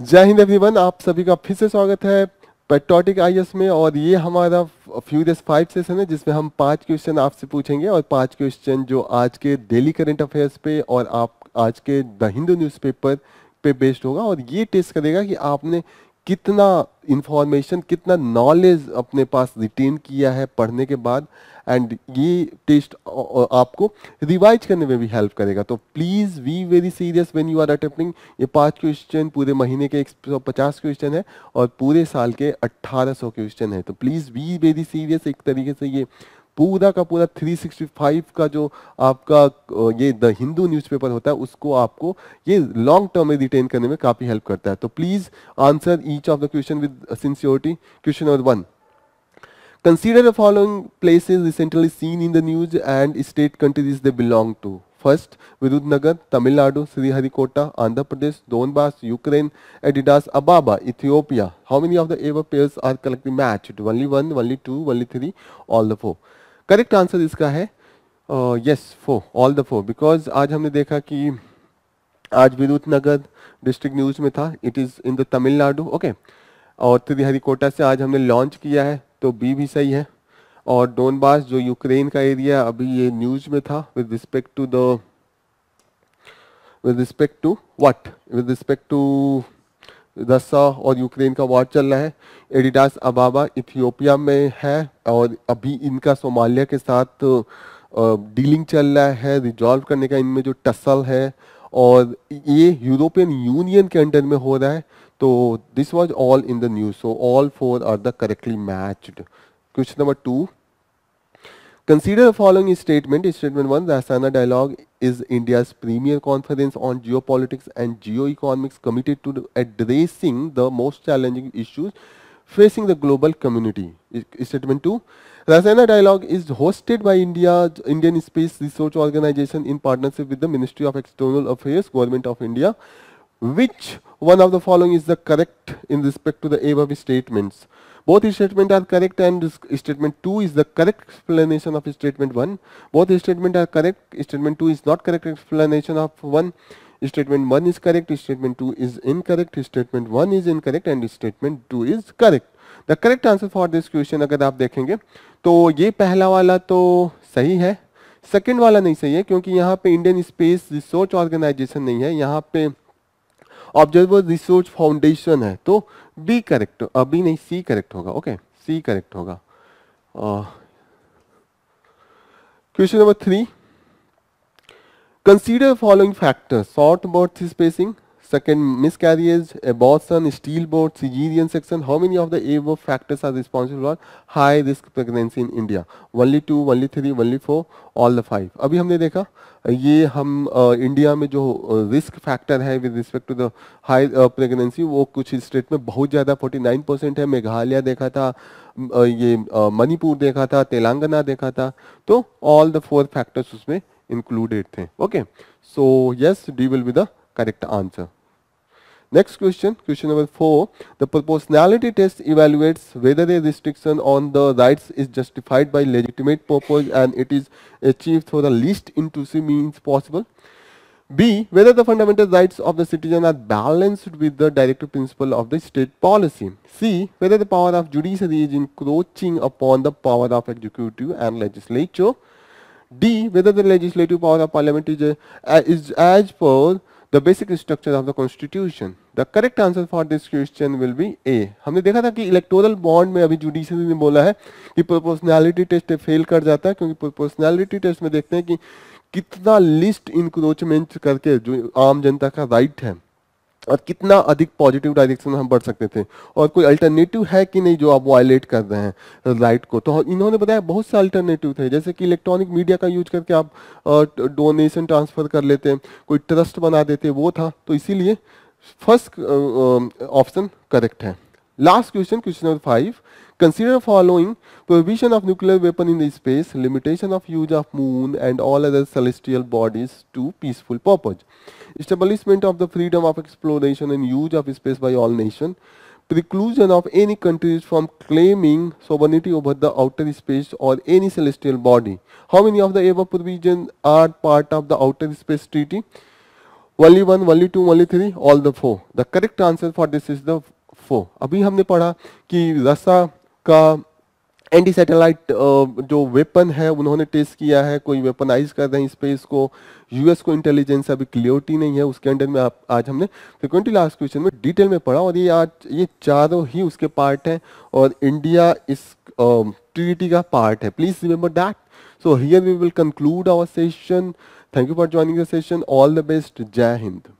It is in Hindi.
जय हिंद एवरीवन आप सभी का फिर से स्वागत है पेट्रोटिक आई में और ये हमारा फ्यूरियस फाइव सेशन है जिसमें हम पांच क्वेश्चन आपसे पूछेंगे और पांच क्वेश्चन जो आज के डेली करंट अफेयर्स पे और आप आज के द हिंदू न्यूज़पेपर पे बेस्ड होगा और ये टेस्ट करेगा कि आपने कितना इंफॉर्मेशन कितना नॉलेज अपने पास रिटेन किया है पढ़ने के बाद एंड ये टेस्ट आपको रिवाइज करने में भी हेल्प करेगा तो please we very serious when you are attempting ये पांच क्वेश्चन पूरे महीने के एक सौ पचास क्वेश्चन है और पूरे साल के अट्ठारह सौ क्वेश्चन है तो प्लीज़ वी वेरी सीरियस एक तरीके से ये पूरा का पूरा 365 का जो आपका ये द हिंदू न्यूज़पेपर होता है उसको आपको ये लॉन्ग टर्म में रिटेन करने में काफ़ी हेल्प करता है तो please answer each of the question with sincerity question number one consider the following places recently seen in the news and state countries they belong to first नगर Tamil Nadu Sriharikota Andhra Pradesh Donbas Ukraine Addis Ababa Ethiopia how many of the above pairs are correctly match only one only two only three all the four correct answer इसका है yes four all the four because आज हमने देखा कि आज नगर डिस्ट्रिक्ट न्यूज में था it is in the Tamil Nadu okay और कोटा से आज हमने लॉन्च किया है तो बी भी सही है और डोनबास जो यूक्रेन का एरिया अभी ये न्यूज में था with respect to the with respect to what with respect to Russia और यूक्रेन का वॉर चल रहा है एडिडास अबाबा इथियोपिया में है और अभी इनका सोमालिया के साथ डीलिंग चल रहा है रिजॉल्व करने का इनमें जो टसल है और ये यूरोपियन यूनियन के अंडर में हो रहा है तो this was all in the news so all four are the correctly matched question number two Consider the following statement. Statement 1, the Asana Dialogue is India's premier conference on geopolitics and geoeconomics committed to addressing the most challenging issues facing the global community. Statement 2, The Asana Dialogue is hosted by India, Indian Space Research Organization in partnership with the Ministry of External Affairs, Government of India. Which one of the following is the correct in respect to the above statements? Both statement are correct and statement 2 is the correct explanation of statement 1. Both statement are correct. Statement 2 is not correct explanation of 1. Statement 1 is correct. Statement 2 is incorrect. Statement 1 is incorrect and statement 2 is correct. the correct answer for this question agar aap dekhenge to ye pehla wala to sahi hai second wala nahi sahi hai kyunki yahan pe indian space research organization nahi hai yahan pe observer research foundation है तो बी करेक्ट अभी नहीं सी करेक्ट होगा ओके सी करेक्ट होगा question number three consider following factor short birth spacing Second, miscarriage, abortion, stillbirth, cesarean section. How many of the above factors are responsible for high risk pregnancy in India? Only two, only three, only four, all the five. अभी हमने देखा ये हम इंडिया में जो रिस्क फैक्टर है with respect to the high pregnancy वो कुछ स्टेट में बहुत ज़्यादा 49 परसेंट है मेघालय देखा था ये मणिपुर देखा था तेलंगाना देखा था तो ऑल द फोर फैक्टर्स उसमें इंक्लूडेड थे okay so yes D will be the correct answer Next question, question number 4. The proportionality test evaluates whether a restriction on the rights is justified by legitimate purpose and it is achieved through the least intrusive means possible. B. Whether the fundamental rights of the citizen are balanced with the directive principle of the state policy. C. Whether the power of judiciary is encroaching upon the power of executive and legislature. D. Whether the legislative power of parliament is, uh, is as per the basic structure of the constitution the correct answer for this question will be A हमने देखा था कि इलेक्टोरल बॉन्ड में अभी जुडिशरी ने बोला है कि प्रोपोर्शनैलिटी टेस्ट फेल कर जाता है क्योंकि प्रोपोर्शनैलिटी टेस्ट में देखते हैं कि कितना लिस्ट इंक्रोचमेंट करके जो आम जनता का राइट है और कितना अधिक पॉजिटिव डायरेक्शन में हम बढ़ सकते थे और कोई अल्टरनेटिव है कि नहीं जो आप वायलेट कर रहे हैं राइट को तो इन्होंने बताया बहुत से अल्टरनेटिव थे जैसे कि इलेक्ट्रॉनिक मीडिया का यूज करके आप डोनेशन ट्रांसफ़र कर लेते हैं कोई ट्रस्ट बना देते वो था तो इसीलिए फर्स्ट ऑप्शन करेक्ट है last question question number five Consider following prohibition of nuclear weapon in the space, limitation of use of moon and all other celestial bodies to peaceful purpose, establishment of the freedom of exploration and use of space by all nations, preclusion of any countries from claiming sovereignty over the outer space or any celestial body. How many of the above provisions are part of the outer space treaty? Only one, only two, only three, all the four. The correct answer for this is the four. अभी हमने पढ़ा कि रसा का एंटी सैटेलाइट uh, जो वेपन है उन्होंने टेस्ट किया है कोई वेपनाइज कर रहे हैं स्पेस को यूएस को इंटेलिजेंस अभी क्लियरिटी नहीं है उसके अंडर में आप आज हमने फ्रिक्वेंटली लास्ट क्वेश्चन में डिटेल में पढ़ा और ये आज ये चारों ही उसके पार्ट हैं और इंडिया इस ट्रीटी uh, का पार्ट है please remember that so here we will conclude our session thank you for joining the session all the best जय हिंद